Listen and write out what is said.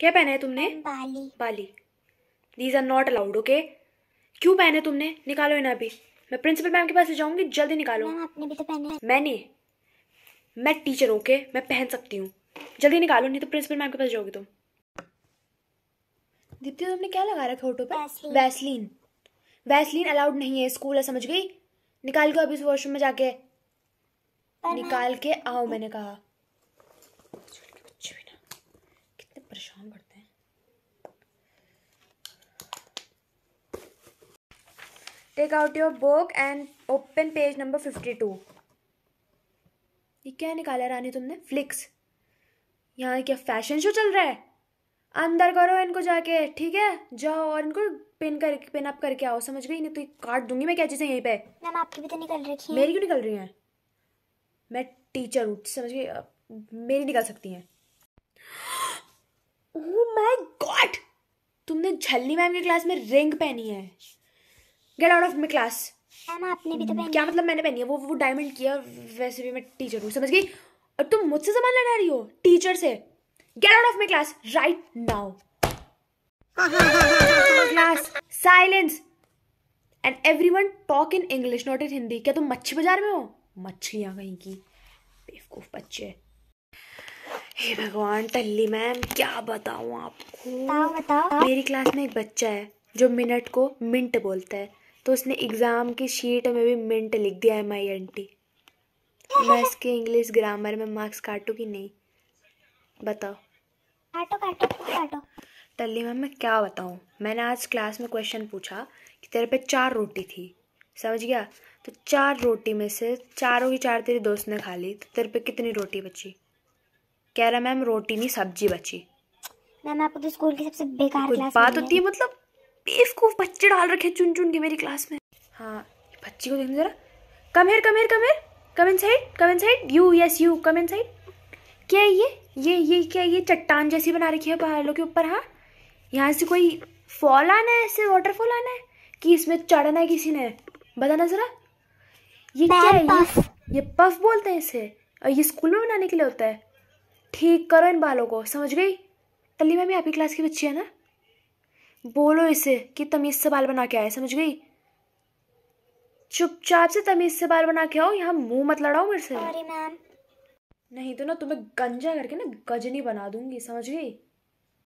क्या पहना है तुमने बाली बाली these are not allowed okay क्यों पहने तुमने निकालो इन्हें अभी मैं प्रिंसिपल मैम के पास ले जाऊंगी जल्दी निकालो आपने भी तो पहने मैंने मैं टीचर हूँ ओके मैं पहन सकती हूँ जल्दी निकालो नहीं तो प्रिंसिपल मैम के पास जाओगी तुम दीप्ति तुमने क्या लगा रखा होटो पे वैसलीन वैसलीन अलाउड नहीं है स्कूल है समझ गई निकाल के अभी इस वॉशरूम में जाके निकाल के आओ मैंने कहा परेशान करते हैं take out your book and open page number fifty two ये क्या निकाला रानी तुमने फ्लिक्स यहाँ क्या फैशन शो चल रहा है अंदर करो इनको जाके ठीक है जाओ और इनको पिन कर पिन अप करके आओ समझ गई नहीं तो काट दूंगी मैं क्या चीज़ें यहीं पे मैम आपकी भी तो निकल रही है मेरी क्यों निकल रही हैं मैं टीचर हूँ समझ गई मेरी निकल सकती हैं माय oh गॉड तुमने झल्ली मैम की क्लास में रिंग पहनी है get out of my class आपने भी तो पहनी क्या मतलब मैंने पहनी है वो वो डायमंड किया वैसे भी मैं टीचर हूँ समझ गई और तुम मुझसे सामान लड़ा रही हो टीचर से get out of my class right now class silence and everyone talk in English not in Hindi क्या तुम मच्छी बाजार में हो मछलियाँ कहीं की बेवकूफ बच्चे हे भगवान टल्ली मैम क्या बताऊँ आपको बताओ बताओ मेरी क्लास में एक बच्चा है जो मिनट को मिनट बोलता है तो उसने एग्ज़ाम की शीट में भी मिनट लिख दिया है माई आंटी मैं इसके इंग्लिश ग्रामर में मार्क्स काटू कि नहीं बताओ काटो काटो काटो टल्ली मैम मैं क्या बताऊँ मैंने आज क्लास में क्वेश्चन पूछा कि तेरे पे चार रोटी थी समझ गया तो चार रोटी में से चारों की चार तेरे दोस्त ने खा ली तो तेरे पे कितनी रोटी बची कह रहा मैम रोटी नहीं सब्जी बची मैम आपको तो स्कूल की सबसे बेकार क्लास बात होती है मतलब इसको बच्चे डाल रखे चुन चुन के मेरी क्लास में हाँ बच्ची को देखने जरा come here come here come here come inside come inside you yes you come inside क्या है ये ये ये क्या ये चट्टान जैसी बना रखी है पहाड़ों के ऊपर हाँ यहाँ से कोई फॉल आना है ऐसे वाटरफॉल आना है कि इसमें चढ़ना है किसी ने बताना जरा ये क्या है ये, ये पफ बोलते हैं इसे और ये स्कूल में बनाने के लिए होता है ठीक करो इन बालों को समझ गई टली मैम आपकी क्लास की बच्ची है ना बोलो इसे कि तमीज़ से बाल बना के आए समझ गई चुपचाप से तमीज़ से बाल बना के आओ यहाँ मुंह मत लड़ाओ मेरे से नहीं तो ना तुम्हें गंजा करके ना गजनी बना दूंगी समझ गई